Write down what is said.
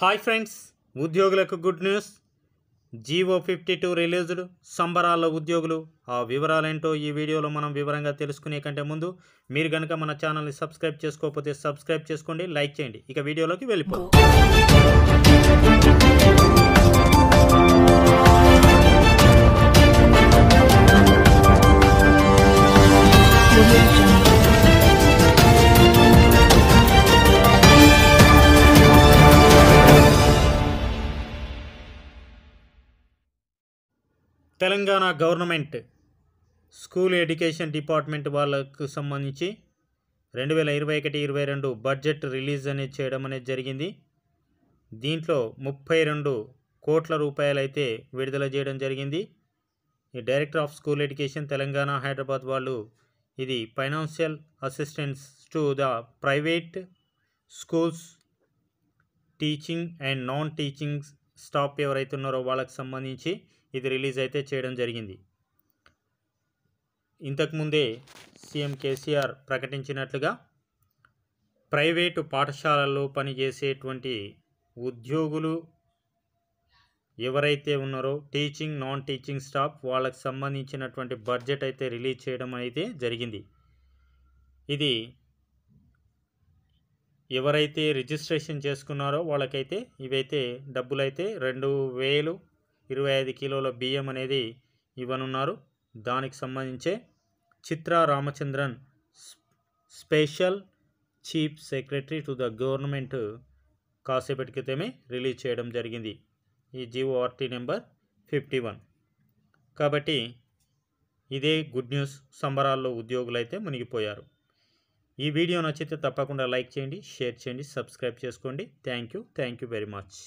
hi friends ఉద్యోగులకు good news G O fifty two released సంబరాల్లో ఉద్యోగులు ఆ వివరాలేంటో ఈ వీడియోలో మనం వివరంగా తెలుసుకునే కంటే ముందు మీరు కనుక మన ఛానల్ని సబ్స్క్రైబ్ చేసుకోకపోతే సబ్స్క్రైబ్ చేసుకోండి లైక్ చేయండి ఇక వీడియోలోకి వెళ్ళిపోతాం Telangana government school education department వాళ్ళకు సంబంధించి రెండు వేల ఇరవై ఒకటి ఇరవై రెండు బడ్జెట్ రిలీజ్ అనేది చేయడం అనేది జరిగింది దీంట్లో ముప్పై రెండు కోట్ల రూపాయలు అయితే విడుదల చేయడం జరిగింది ఈ director of school education Telangana Hyderabad వాళ్ళు ఇది financial assistance to the private schools teaching and non teachings staff ఎవరైతే ఉన్నారో వాళ్ళకి సంబంధించి ఇది రిలీజ్ అయితే చేయడం జరిగింది ఇంతకుముందే సీఎం కేసీఆర్ ప్రకటించినట్లుగా ప్రైవేటు పాఠశాలల్లో పనిచేసేటువంటి ఉద్యోగులు ఎవరైతే ఉన్నారో టీచింగ్ నాన్ టీచింగ్ స్టాఫ్ వాళ్ళకి సంబంధించినటువంటి బడ్జెట్ అయితే రిలీజ్ చేయడం అయితే జరిగింది ఇది ఎవరైతే రిజిస్ట్రేషన్ చేసుకున్నారో వాళ్ళకైతే ఇవైతే డబ్బులు అయితే రెండు వేలు ఇరవై ఐదు కిలోల బియ్యం అనేది ఇవ్వనున్నారు దానికి సంబంధించే Chitra Ramachandran special chief secretary to the government కాసేపటి క్రితమే రిలీజ్ చేయడం జరిగింది ఈ జీఓఆర్టీ నెంబర్ ఫిఫ్టీ వన్ కాబట్టి ఇదే గుడ్ న్యూస్ సంబరాల్లో ఉద్యోగులైతే మునిగిపోయారు ఈ వీడియో నచ్చితే తప్పకుండా లైక్ చేయండి షేర్ చేయండి సబ్స్క్రైబ్ చేసుకోండి thank you thank you very much